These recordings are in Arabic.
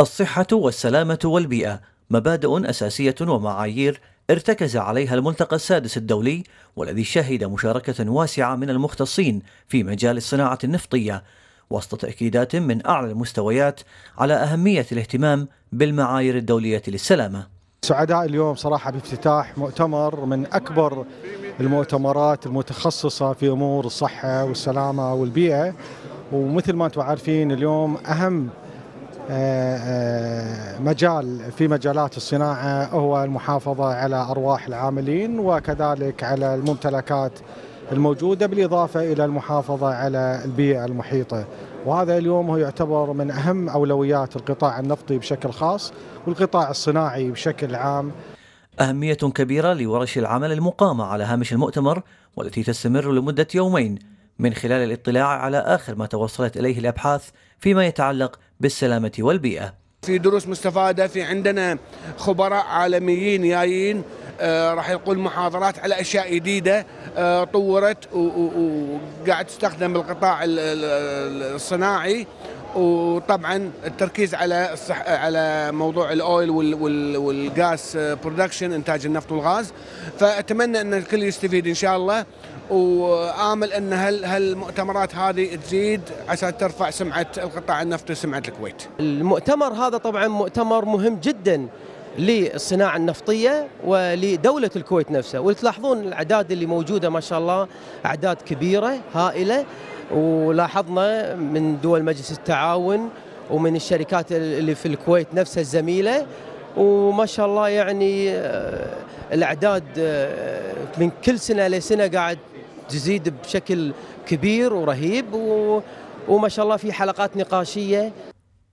الصحة والسلامة والبيئة مبادئ أساسية ومعايير ارتكز عليها الملتقى السادس الدولي والذي شهد مشاركة واسعة من المختصين في مجال الصناعة النفطية وسط تأكيدات من أعلى المستويات على أهمية الاهتمام بالمعايير الدولية للسلامة سعداء اليوم صراحة بافتتاح مؤتمر من أكبر المؤتمرات المتخصصة في أمور الصحة والسلامة والبيئة ومثل ما أنتم عارفين اليوم أهم مجال في مجالات الصناعة هو المحافظة على أرواح العاملين وكذلك على الممتلكات الموجودة بالإضافة إلى المحافظة على البيئة المحيطة وهذا اليوم هو يعتبر من أهم أولويات القطاع النفطي بشكل خاص والقطاع الصناعي بشكل عام أهمية كبيرة لورش العمل المقامة على هامش المؤتمر والتي تستمر لمدة يومين من خلال الاطلاع على آخر ما توصلت إليه الأبحاث فيما يتعلق بالسلامة والبيئة في دروس مستفادة في عندنا خبراء عالميين جايين آه، راح يقول محاضرات على اشياء جديده آه، طورت وقاعد تستخدم القطاع الصناعي وطبعا التركيز على الصح على موضوع الاويل والغاز برودكشن آه، انتاج النفط والغاز فاتمنى ان الكل يستفيد ان شاء الله وامل ان هال هالمؤتمرات هذه تزيد عشان ترفع سمعه القطاع النفطي وسمعه الكويت. المؤتمر هذا طبعا مؤتمر مهم جدا للصناعة النفطية ولدولة الكويت نفسها وتلاحظون الأعداد اللي موجودة ما شاء الله أعداد كبيرة هائلة ولاحظنا من دول مجلس التعاون ومن الشركات اللي في الكويت نفسها الزميلة وما شاء الله يعني آه، الأعداد آه، من كل سنة لسنة قاعد تزيد بشكل كبير ورهيب و وما شاء الله في حلقات نقاشيه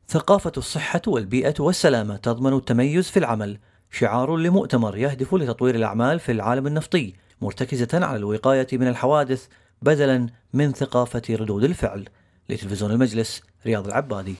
ثقافة الصحة والبيئة والسلامة تضمن التميز في العمل شعار لمؤتمر يهدف لتطوير الأعمال في العالم النفطي مرتكزة على الوقاية من الحوادث بدلا من ثقافة ردود الفعل لتلفزيون المجلس رياض العبادي